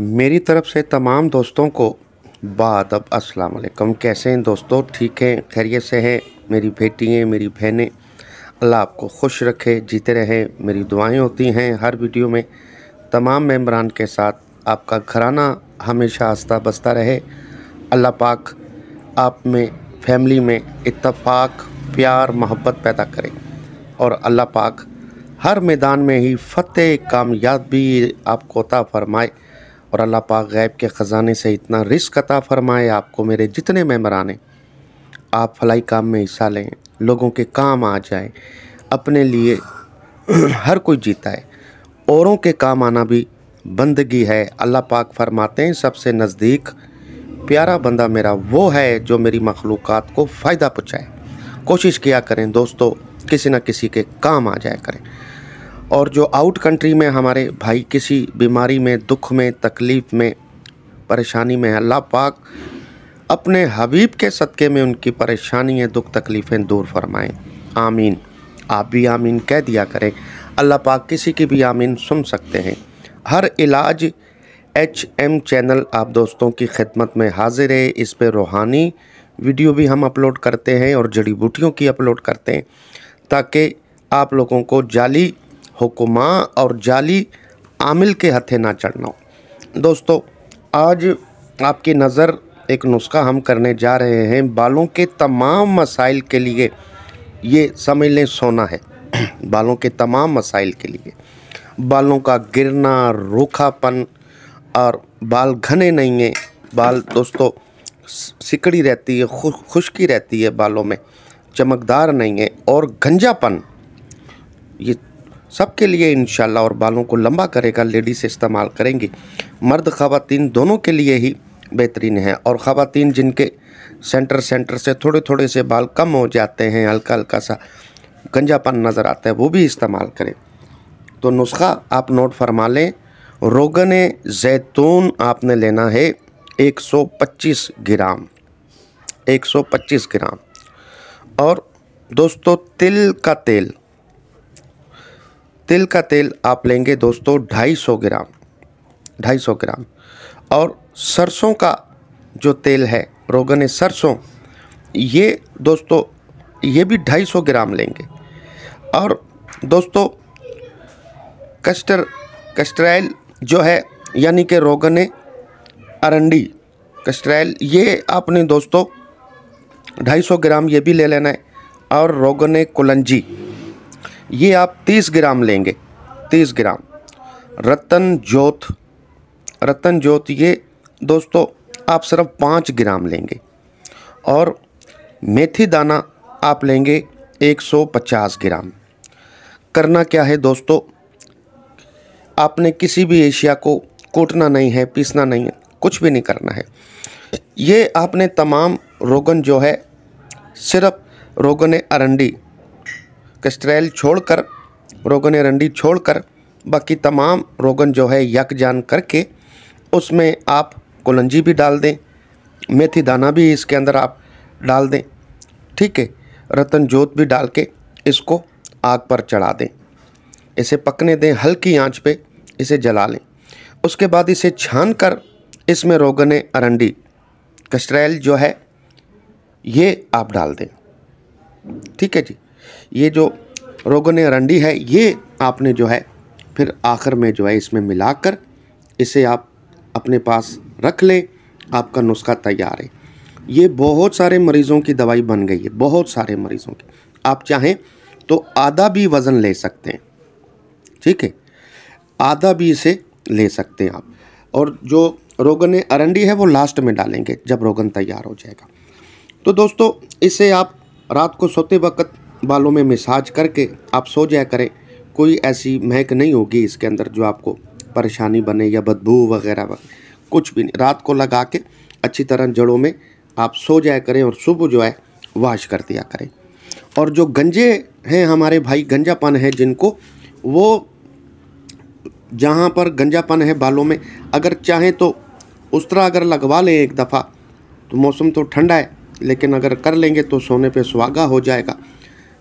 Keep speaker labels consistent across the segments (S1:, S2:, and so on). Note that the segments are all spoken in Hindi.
S1: मेरी तरफ से तमाम दोस्तों को अब अस्सलाम वालेकुम कैसे हैं दोस्तों ठीक हैं खैरियत से हैं मेरी बेटियाँ मेरी बहनें अल्लाह आपको खुश रखे जीते रहे मेरी दुआएं होती हैं हर वीडियो में तमाम मेम्बरान के साथ आपका घराना हमेशा आस्था बस्ता रहे अल्लाह पाक आप में फैमिली में इत्तफाक प्यार मोहब्बत पैदा करे और अल्लाह पाक हर मैदान में ही फ़तेह कामयाबी आपको अता फरमाए और अल्लाह पाक गैब के ख़ज़ाने से इतना रिस्क अता फ़रमाए आपको मेरे जितने आने आप फलाई काम में हिस्सा लें लोगों के काम आ जाए अपने लिए हर कोई जीता है औरों के काम आना भी बंदगी है अल्लाह पाक फरमाते हैं सबसे नज़दीक प्यारा बंदा मेरा वो है जो मेरी मखलूक को फ़ायदा पहुँचाए कोशिश किया करें दोस्तों किसी न किसी के काम आ जाए करें और जो आउट कंट्री में हमारे भाई किसी बीमारी में दुख में तकलीफ़ में परेशानी में अल्लाह पाक अपने हबीब के सदक़े में उनकी परेशानियाँ दुख तकलीफ़ें दूर फरमाएं आमीन आप भी आमीन कह दिया करें अल्लाह पाक किसी की भी आमीन सुन सकते हैं हर इलाज एच एम चैनल आप दोस्तों की खिदमत में हाजिर है इस पर रूहानी वीडियो भी हम अपलोड करते हैं और जड़ी बूटियों की अपलोड करते हैं ताकि आप लोगों को जाली हुकुमा और जाली आमिल के हथे ना चढ़ना दोस्तों आज आपकी नज़र एक नुस्खा हम करने जा रहे हैं बालों के तमाम मसाइल के लिए ये समझ लें सोना है बालों के तमाम मसाइल के लिए बालों का गिरना रूखापन और बाल घने नहीं हैं बाल दोस्तों सिकड़ी रहती है खुश खुश्की रहती है बालों में चमकदार नहीं है और गंजापन ये सबके लिए इन और बालों को लंबा करेगा लेडीज़ इस्तेमाल करेंगी मर्द खातन दोनों के लिए ही बेहतरीन है और ख़वान जिनके सेंटर सेंटर से थोड़े थोड़े से बाल कम हो जाते हैं हल्का हल्का सा गंजापन नज़र आता है वो भी इस्तेमाल करें तो नुस्खा आप नोट फरमा लें रोगन जैतून आपने लेना है 125 ग्राम 125 ग्राम और दोस्तों तिल का तेल तिल का तेल आप लेंगे दोस्तों 250 ग्राम 250 ग्राम और सरसों का जो तेल है रोगन सरसों ये दोस्तों ये भी 250 ग्राम लेंगे और दोस्तों कस्टर कस्टराइल जो है यानी कि रोगन अरंडी कस्टराइल ये आपने दोस्तों 250 ग्राम ये भी ले लेना है और रोगन कुलंजी ये आप 30 ग्राम लेंगे 30 ग्राम रतन जोत रतन जोत ये दोस्तों आप सिर्फ पाँच ग्राम लेंगे और मेथी दाना आप लेंगे 150 ग्राम करना क्या है दोस्तों आपने किसी भी एशिया को कूटना नहीं है पीसना नहीं है कुछ भी नहीं करना है ये आपने तमाम रोगन जो है सिर्फ रोगन अरंडी छोड़ छोड़कर रोगन रंडी छोड़कर बाकी तमाम रोगन जो है यकजान करके उसमें आप कुलंजी भी डाल दें मेथी दाना भी इसके अंदर आप डाल दें ठीक है रतन जोत भी डाल के इसको आग पर चढ़ा दें इसे पकने दें हल्की आंच पे इसे जला लें उसके बाद इसे छान कर इसमें रोगन अरंडी कस्ट्रैल जो है ये आप डाल दें ठीक है जी ये जो रोगन अरंडी है ये आपने जो है फिर आखिर में जो है इसमें मिलाकर इसे आप अपने पास रख लें आपका नुस्खा तैयार है ये बहुत सारे मरीज़ों की दवाई बन गई है बहुत सारे मरीज़ों की आप चाहें तो आधा भी वज़न ले सकते हैं ठीक है आधा भी इसे ले सकते हैं आप और जो रोगन अरंडी है वो लास्ट में डालेंगे जब रोगन तैयार हो जाएगा तो दोस्तों इसे आप रात को सोते वक्त बालों में मिसाज करके आप सो जाया करें कोई ऐसी महक नहीं होगी इसके अंदर जो आपको परेशानी बने या बदबू वगैरह वगैरह कुछ भी नहीं रात को लगा के अच्छी तरह जड़ों में आप सो जाया करें और सुबह जो है वाश कर दिया करें और जो गंजे हैं हमारे भाई गंजापन है जिनको वो जहाँ पर गंजापन है बालों में अगर चाहें तो उस तरह अगर लगवा लें एक दफ़ा तो मौसम तो ठंडा है लेकिन अगर कर लेंगे तो सोने पे सुहागा हो जाएगा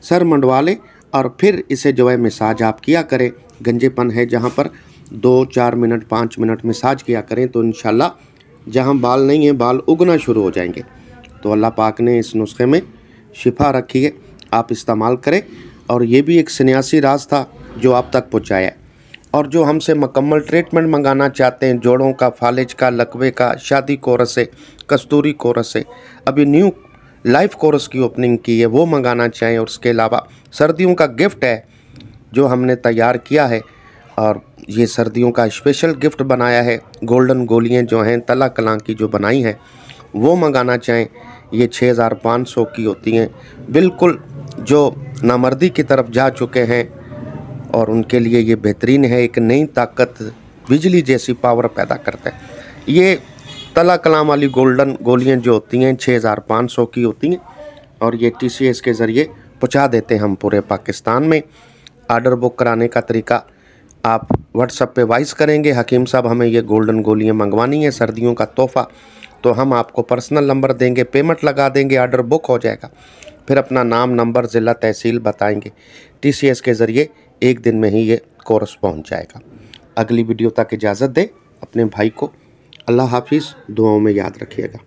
S1: सर मंडवा लें और फिर इसे जो है मिसाज आप किया करें गंजेपन है जहाँ पर दो चार मिनट पाँच मिनट मिसाज किया करें तो इन जहाँ बाल नहीं है बाल उगना शुरू हो जाएंगे तो अल्लाह पाक ने इस नुस्खे में शिफा रखी है आप इस्तेमाल करें और ये भी एक सन्यासी राज था जो आप तक पहुँचाया और जो हमसे मकम्मल ट्रीटमेंट मंगाना चाहते हैं जोड़ों का फालिज का लकवे का शादी कोरस से कस्तूरी कोरस से अभी न्यू लाइफ कोर्स की ओपनिंग की है वो मंगाना चाहें और उसके अलावा सर्दियों का गिफ्ट है जो हमने तैयार किया है और ये सर्दियों का स्पेशल गिफ्ट बनाया है गोल्डन गोलियाँ जो हैं तला कलां की जो बनाई हैं वो मंगाना चाहें ये छः हज़ार पाँच सौ की होती हैं बिल्कुल जो नामर्दी की तरफ जा चुके हैं और उनके लिए ये बेहतरीन है एक नई ताकत बिजली जैसी पावर पैदा करता है ये तला कलाम वाली गोल्डन गोलियाँ जो होती हैं छः हज़ार पाँच सौ की होती हैं और ये टी सी एस के ज़रिए पहुँचा देते हैं हम पूरे पाकिस्तान में आर्डर बुक कराने का तरीका आप व्हाट्सअप पे वाइस करेंगे हकीम साहब हमें ये गोल्डन गोलियाँ मंगवानी है सर्दियों का तोहफ़ा तो हम आपको पर्सनल नंबर देंगे पेमेंट लगा देंगे आर्डर बुक हो जाएगा फिर अपना नाम नंबर ज़िला तहसील सी एस के ज़रिए एक दिन में ही ये कोर्स पहुँच जाएगा अगली वीडियो तक इजाज़त दें अपने भाई को अल्लाह हाफिज़ दुआओं में याद रखिएगा